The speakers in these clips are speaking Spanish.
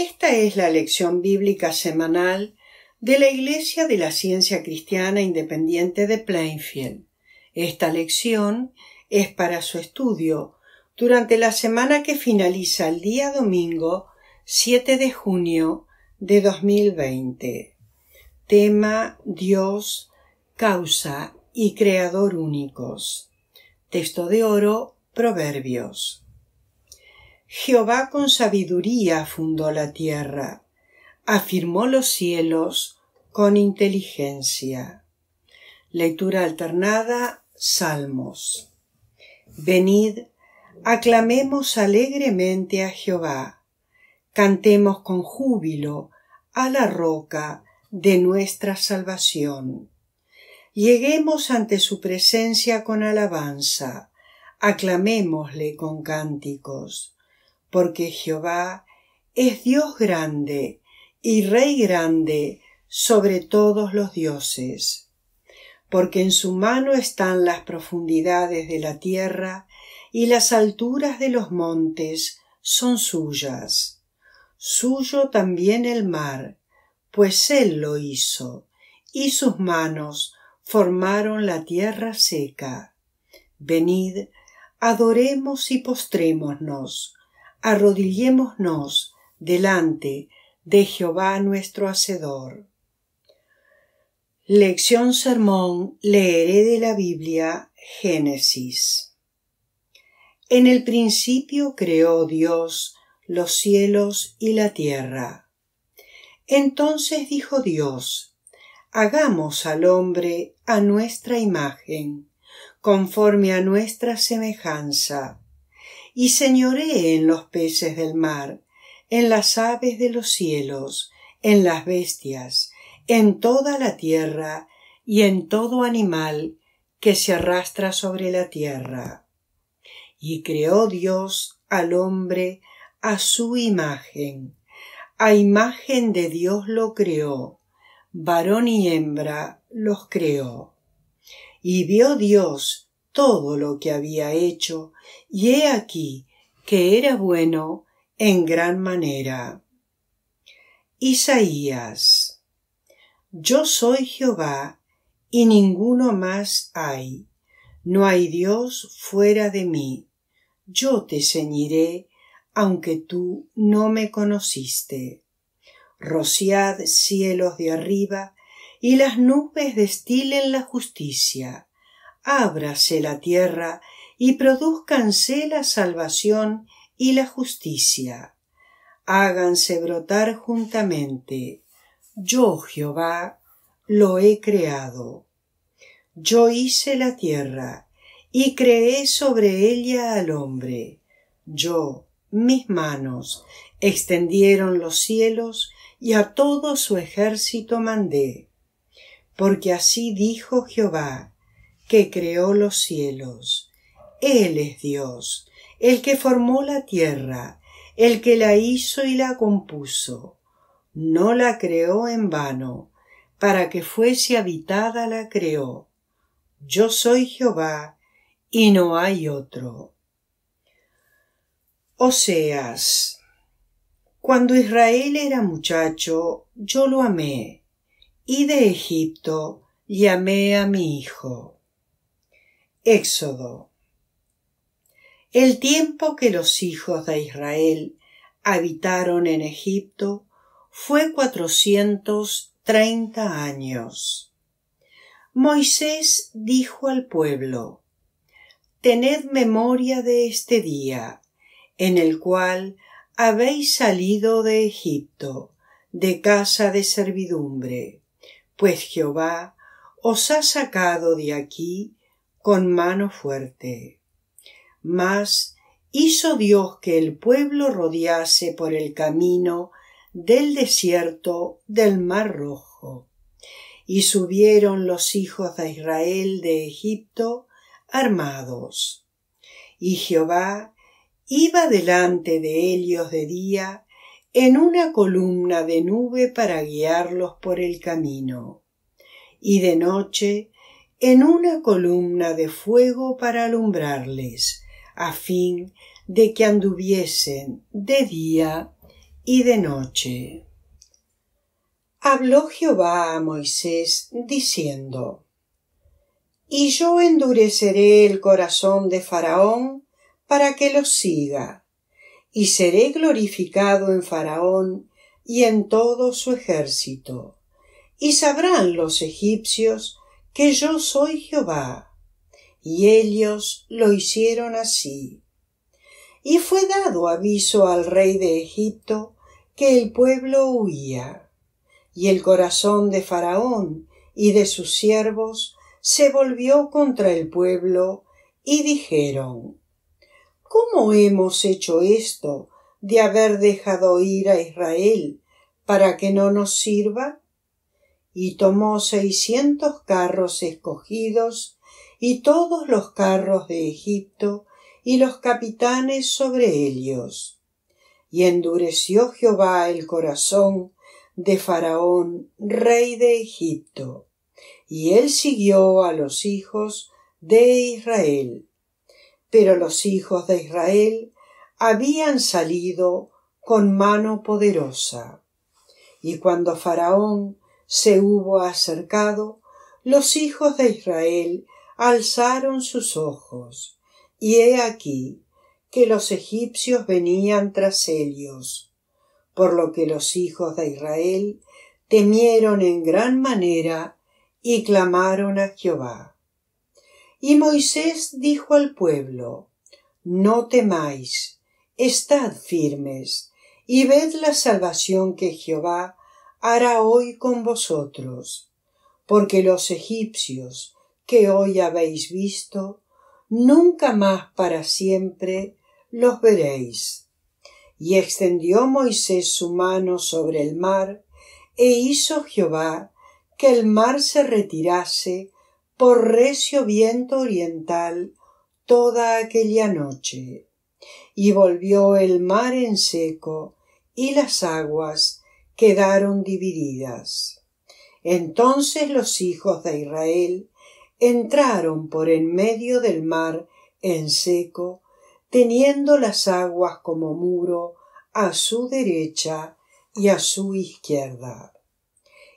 Esta es la lección bíblica semanal de la Iglesia de la Ciencia Cristiana Independiente de Plainfield. Esta lección es para su estudio durante la semana que finaliza el día domingo 7 de junio de 2020. Tema Dios, causa y creador únicos. Texto de oro, Proverbios. Jehová con sabiduría fundó la tierra, afirmó los cielos con inteligencia. Lectura alternada Salmos. Venid, aclamemos alegremente a Jehová, cantemos con júbilo a la roca de nuestra salvación. Lleguemos ante su presencia con alabanza, aclamémosle con cánticos porque Jehová es Dios grande y Rey grande sobre todos los dioses, porque en su mano están las profundidades de la tierra y las alturas de los montes son suyas. Suyo también el mar, pues él lo hizo, y sus manos formaron la tierra seca. Venid, adoremos y postrémonos, arrodillémonos delante de Jehová nuestro Hacedor. Lección Sermón leeré de la Biblia Génesis. En el principio creó Dios los cielos y la tierra. Entonces dijo Dios, hagamos al hombre a nuestra imagen, conforme a nuestra semejanza y señoree en los peces del mar, en las aves de los cielos, en las bestias, en toda la tierra y en todo animal que se arrastra sobre la tierra. Y creó Dios al hombre a su imagen. A imagen de Dios lo creó, varón y hembra los creó. Y vio Dios todo lo que había hecho, y he aquí que era bueno en gran manera. Isaías Yo soy Jehová, y ninguno más hay. No hay Dios fuera de mí. Yo te ceñiré, aunque tú no me conociste. Rociad cielos de arriba, y las nubes destilen la justicia ábrase la tierra y produzcanse la salvación y la justicia. Háganse brotar juntamente. Yo, Jehová, lo he creado. Yo hice la tierra, y creé sobre ella al hombre. Yo, mis manos, extendieron los cielos, y a todo su ejército mandé. Porque así dijo Jehová, que creó los cielos. Él es Dios, el que formó la tierra, el que la hizo y la compuso. No la creó en vano, para que fuese habitada la creó. Yo soy Jehová, y no hay otro. Oseas. Cuando Israel era muchacho, yo lo amé, y de Egipto llamé a mi hijo. Éxodo. El tiempo que los hijos de Israel habitaron en Egipto fue cuatrocientos treinta años. Moisés dijo al pueblo Tened memoria de este día, en el cual habéis salido de Egipto, de casa de servidumbre, pues Jehová os ha sacado de aquí con mano fuerte. Mas hizo Dios que el pueblo rodease por el camino del desierto del mar rojo. Y subieron los hijos de Israel de Egipto armados. Y Jehová iba delante de ellos de día en una columna de nube para guiarlos por el camino. Y de noche en una columna de fuego para alumbrarles, a fin de que anduviesen de día y de noche. Habló Jehová a Moisés diciendo Y yo endureceré el corazón de Faraón para que los siga, y seré glorificado en Faraón y en todo su ejército. Y sabrán los egipcios que yo soy Jehová. Y ellos lo hicieron así. Y fue dado aviso al rey de Egipto que el pueblo huía. Y el corazón de Faraón y de sus siervos se volvió contra el pueblo y dijeron ¿Cómo hemos hecho esto de haber dejado ir a Israel para que no nos sirva? y tomó seiscientos carros escogidos y todos los carros de Egipto y los capitanes sobre ellos. Y endureció Jehová el corazón de Faraón, rey de Egipto, y él siguió a los hijos de Israel. Pero los hijos de Israel habían salido con mano poderosa. Y cuando Faraón se hubo acercado, los hijos de Israel alzaron sus ojos, y he aquí que los egipcios venían tras ellos, por lo que los hijos de Israel temieron en gran manera y clamaron a Jehová. Y Moisés dijo al pueblo, No temáis, estad firmes, y ved la salvación que Jehová hará hoy con vosotros, porque los egipcios que hoy habéis visto, nunca más para siempre los veréis. Y extendió Moisés su mano sobre el mar, e hizo Jehová que el mar se retirase por recio viento oriental toda aquella noche. Y volvió el mar en seco, y las aguas quedaron divididas. Entonces los hijos de Israel entraron por en medio del mar en seco, teniendo las aguas como muro a su derecha y a su izquierda.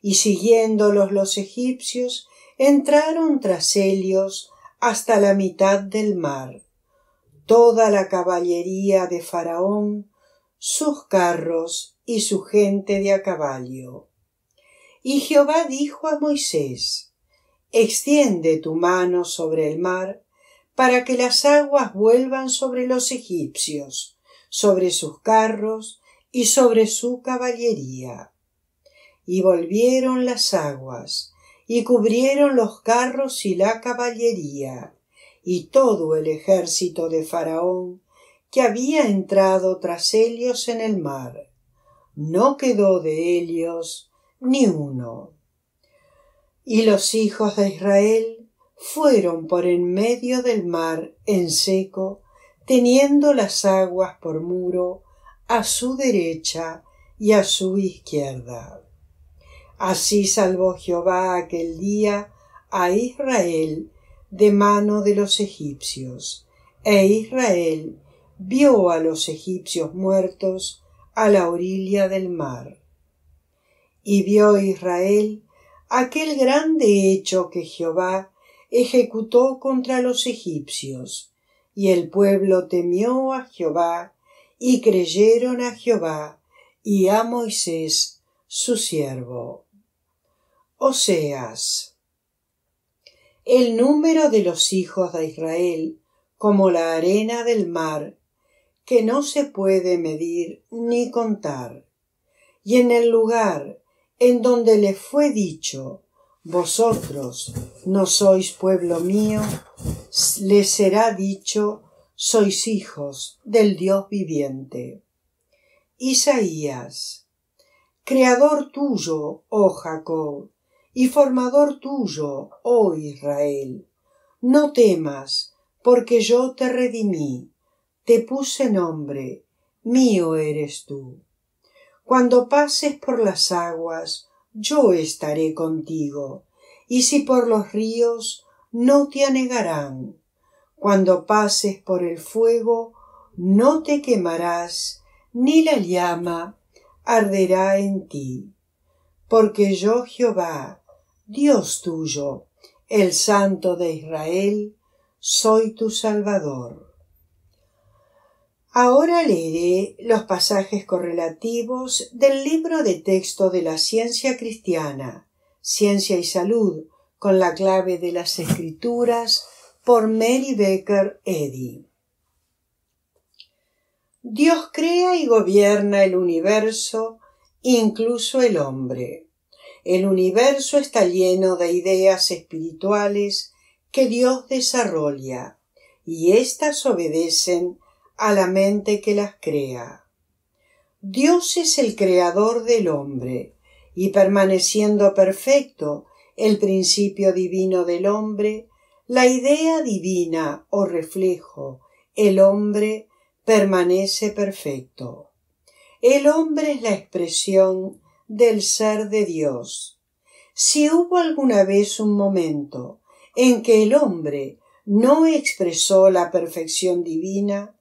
Y siguiéndolos los egipcios, entraron tras ellos hasta la mitad del mar. Toda la caballería de Faraón sus carros y su gente de a caballo. Y Jehová dijo a Moisés, Extiende tu mano sobre el mar, para que las aguas vuelvan sobre los egipcios, sobre sus carros y sobre su caballería. Y volvieron las aguas, y cubrieron los carros y la caballería, y todo el ejército de Faraón que había entrado tras ellos en el mar. No quedó de ellos ni uno. Y los hijos de Israel fueron por en medio del mar en seco, teniendo las aguas por muro a su derecha y a su izquierda. Así salvó Jehová aquel día a Israel de mano de los egipcios, e Israel vio a los egipcios muertos a la orilla del mar. Y vio Israel aquel grande hecho que Jehová ejecutó contra los egipcios, y el pueblo temió a Jehová, y creyeron a Jehová y a Moisés su siervo. Oseas. El número de los hijos de Israel, como la arena del mar, que no se puede medir ni contar. Y en el lugar en donde le fue dicho, vosotros no sois pueblo mío, le será dicho, sois hijos del Dios viviente. Isaías, Creador tuyo, oh Jacob, y formador tuyo, oh Israel, no temas, porque yo te redimí te puse nombre, mío eres tú. Cuando pases por las aguas, yo estaré contigo, y si por los ríos, no te anegarán. Cuando pases por el fuego, no te quemarás, ni la llama arderá en ti. Porque yo Jehová, Dios tuyo, el Santo de Israel, soy tu Salvador. Ahora leeré los pasajes correlativos del libro de texto de la ciencia cristiana, Ciencia y Salud, con la clave de las escrituras por Mary Becker Eddy. Dios crea y gobierna el universo, incluso el hombre. El universo está lleno de ideas espirituales que Dios desarrolla, y éstas obedecen a la mente que las crea. Dios es el creador del hombre, y permaneciendo perfecto el principio divino del hombre, la idea divina o reflejo, el hombre, permanece perfecto. El hombre es la expresión del ser de Dios. Si hubo alguna vez un momento en que el hombre no expresó la perfección divina,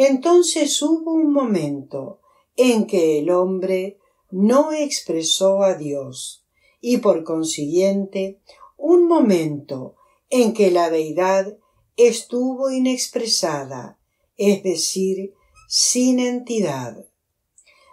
entonces hubo un momento en que el hombre no expresó a Dios y por consiguiente un momento en que la deidad estuvo inexpresada, es decir, sin entidad.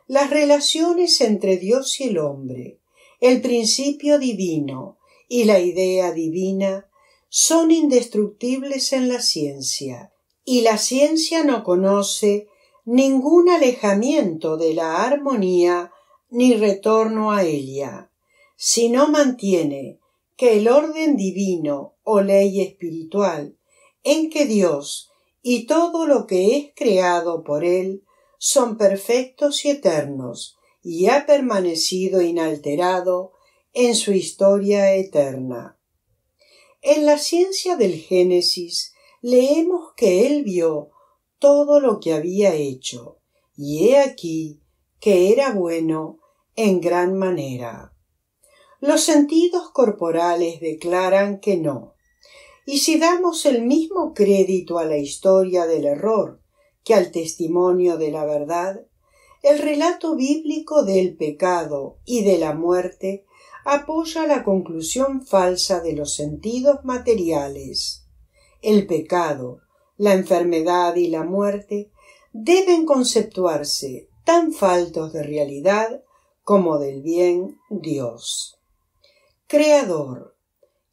Las relaciones entre Dios y el hombre, el principio divino y la idea divina son indestructibles en la ciencia y la ciencia no conoce ningún alejamiento de la armonía ni retorno a ella, sino mantiene que el orden divino o ley espiritual en que Dios y todo lo que es creado por él son perfectos y eternos y ha permanecido inalterado en su historia eterna. En la ciencia del Génesis leemos que él vio todo lo que había hecho, y he aquí que era bueno en gran manera. Los sentidos corporales declaran que no. Y si damos el mismo crédito a la historia del error que al testimonio de la verdad, el relato bíblico del pecado y de la muerte apoya la conclusión falsa de los sentidos materiales el pecado, la enfermedad y la muerte deben conceptuarse tan faltos de realidad como del bien Dios. Creador,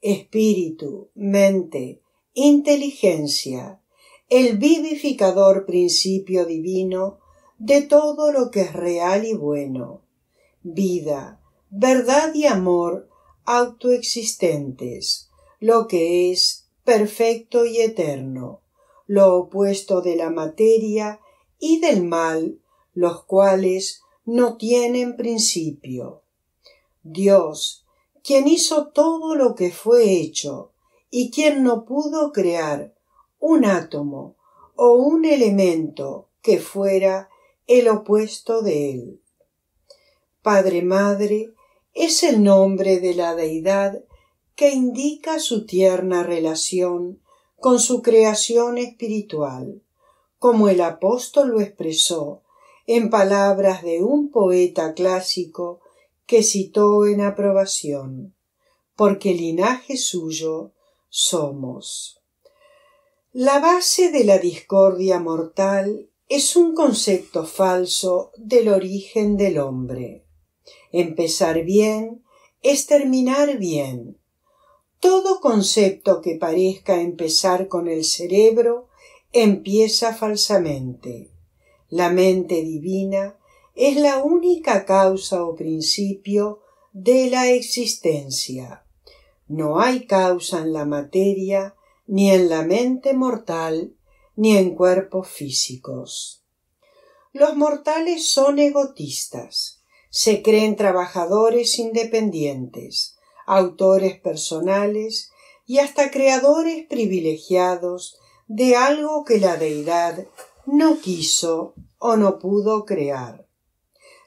espíritu, mente, inteligencia, el vivificador principio divino de todo lo que es real y bueno, vida, verdad y amor autoexistentes, lo que es perfecto y eterno, lo opuesto de la materia y del mal, los cuales no tienen principio. Dios, quien hizo todo lo que fue hecho, y quien no pudo crear un átomo o un elemento que fuera el opuesto de él. Padre Madre es el nombre de la deidad indica su tierna relación con su creación espiritual, como el apóstol lo expresó en palabras de un poeta clásico que citó en aprobación, porque linaje suyo somos. La base de la discordia mortal es un concepto falso del origen del hombre. Empezar bien es terminar bien, todo concepto que parezca empezar con el cerebro empieza falsamente. La mente divina es la única causa o principio de la existencia. No hay causa en la materia, ni en la mente mortal, ni en cuerpos físicos. Los mortales son egotistas, se creen trabajadores independientes, autores personales y hasta creadores privilegiados de algo que la deidad no quiso o no pudo crear.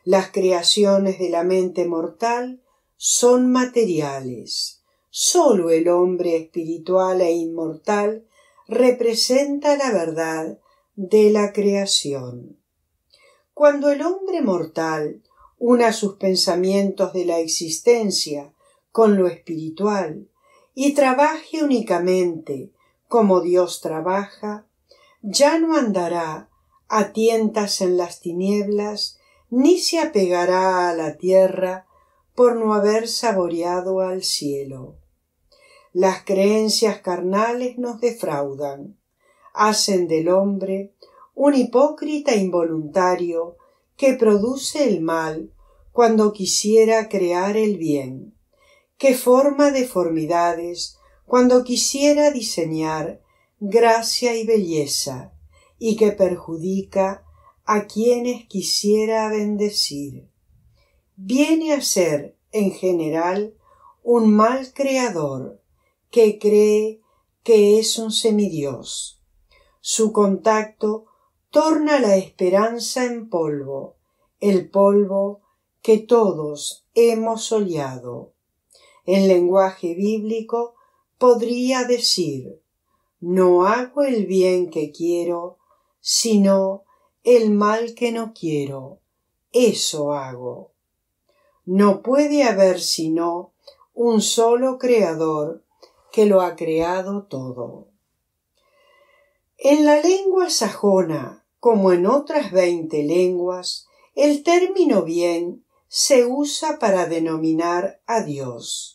Las creaciones de la mente mortal son materiales. Sólo el hombre espiritual e inmortal representa la verdad de la creación. Cuando el hombre mortal una sus pensamientos de la existencia con lo espiritual y trabaje únicamente como Dios trabaja, ya no andará a tientas en las tinieblas, ni se apegará a la tierra por no haber saboreado al cielo. Las creencias carnales nos defraudan, hacen del hombre un hipócrita involuntario que produce el mal cuando quisiera crear el bien que forma deformidades cuando quisiera diseñar gracia y belleza, y que perjudica a quienes quisiera bendecir. Viene a ser, en general, un mal creador que cree que es un semidios. Su contacto torna la esperanza en polvo, el polvo que todos hemos soleado en lenguaje bíblico, podría decir No hago el bien que quiero, sino el mal que no quiero. Eso hago. No puede haber sino un solo Creador que lo ha creado todo. En la lengua sajona, como en otras veinte lenguas, el término bien se usa para denominar a Dios.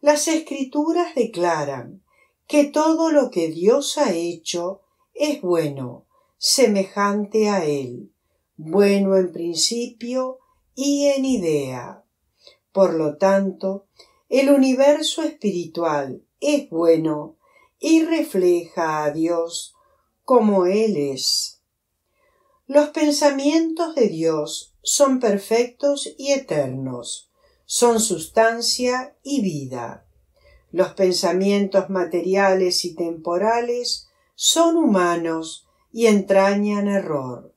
Las escrituras declaran que todo lo que Dios ha hecho es bueno, semejante a Él, bueno en principio y en idea. Por lo tanto, el universo espiritual es bueno y refleja a Dios como Él es. Los pensamientos de Dios son perfectos y eternos son sustancia y vida. Los pensamientos materiales y temporales son humanos y entrañan error.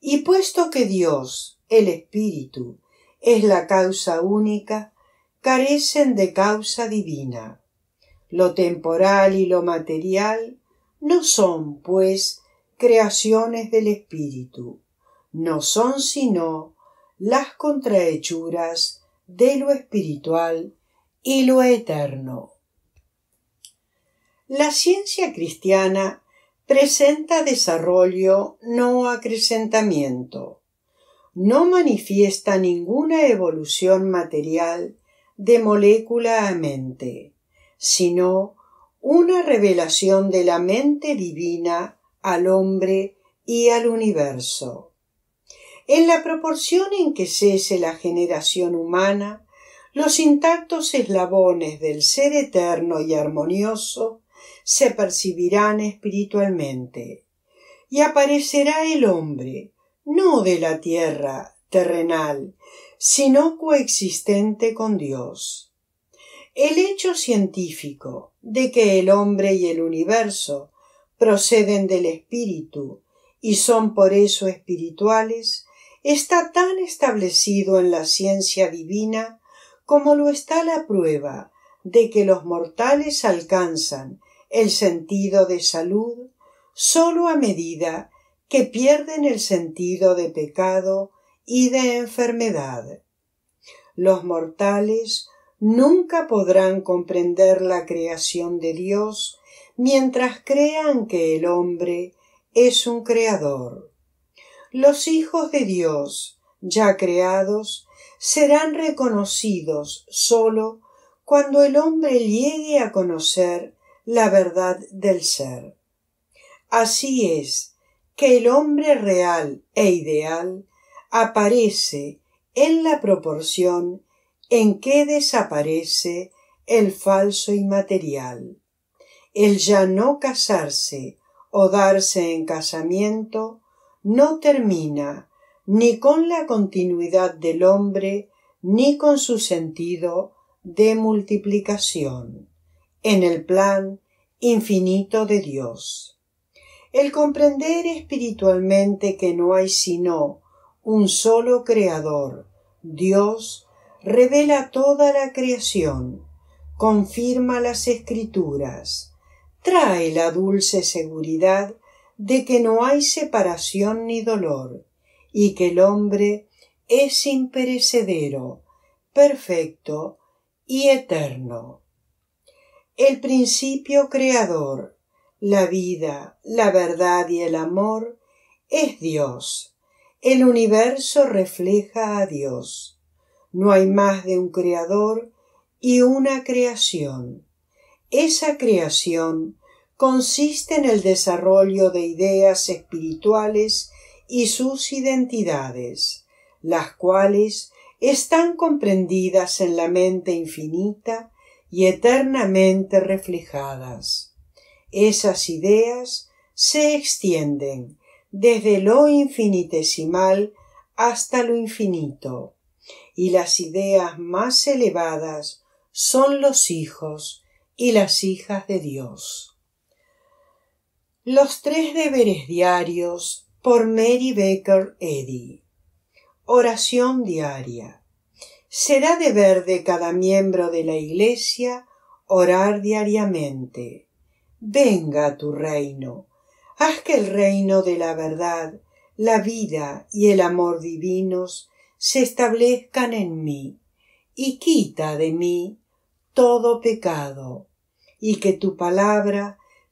Y puesto que Dios, el Espíritu, es la causa única, carecen de causa divina. Lo temporal y lo material no son, pues, creaciones del Espíritu, no son sino las contrahechuras de lo espiritual y lo eterno. La ciencia cristiana presenta desarrollo, no acrecentamiento. No manifiesta ninguna evolución material de molécula a mente, sino una revelación de la mente divina al hombre y al universo. En la proporción en que cese la generación humana, los intactos eslabones del ser eterno y armonioso se percibirán espiritualmente, y aparecerá el hombre, no de la tierra terrenal, sino coexistente con Dios. El hecho científico de que el hombre y el universo proceden del espíritu y son por eso espirituales está tan establecido en la ciencia divina como lo está la prueba de que los mortales alcanzan el sentido de salud sólo a medida que pierden el sentido de pecado y de enfermedad. Los mortales nunca podrán comprender la creación de Dios mientras crean que el hombre es un creador los hijos de Dios, ya creados, serán reconocidos sólo cuando el hombre llegue a conocer la verdad del ser. Así es que el hombre real e ideal aparece en la proporción en que desaparece el falso inmaterial. El ya no casarse o darse en casamiento no termina ni con la continuidad del hombre ni con su sentido de multiplicación en el plan infinito de Dios. El comprender espiritualmente que no hay sino un solo Creador, Dios, revela toda la creación, confirma las escrituras, trae la dulce seguridad de que no hay separación ni dolor, y que el hombre es imperecedero, perfecto y eterno. El principio creador, la vida, la verdad y el amor es Dios. El universo refleja a Dios. No hay más de un creador y una creación. Esa creación consiste en el desarrollo de ideas espirituales y sus identidades, las cuales están comprendidas en la mente infinita y eternamente reflejadas. Esas ideas se extienden desde lo infinitesimal hasta lo infinito, y las ideas más elevadas son los hijos y las hijas de Dios. Los tres deberes diarios por Mary Baker Eddy. Oración diaria. Será deber de cada miembro de la Iglesia orar diariamente. Venga a tu reino. Haz que el reino de la verdad, la vida y el amor divinos se establezcan en mí, y quita de mí todo pecado, y que tu palabra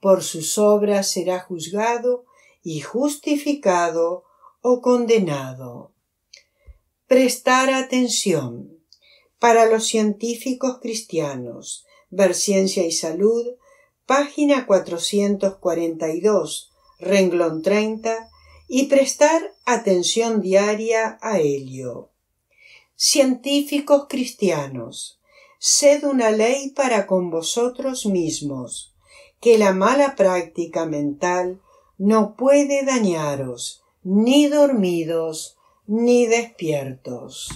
por sus obras será juzgado y justificado o condenado. Prestar atención. Para los científicos cristianos, Ver Ciencia y Salud, página 442, renglón 30, y prestar atención diaria a ello. Científicos cristianos, sed una ley para con vosotros mismos, que la mala práctica mental no puede dañaros, ni dormidos, ni despiertos.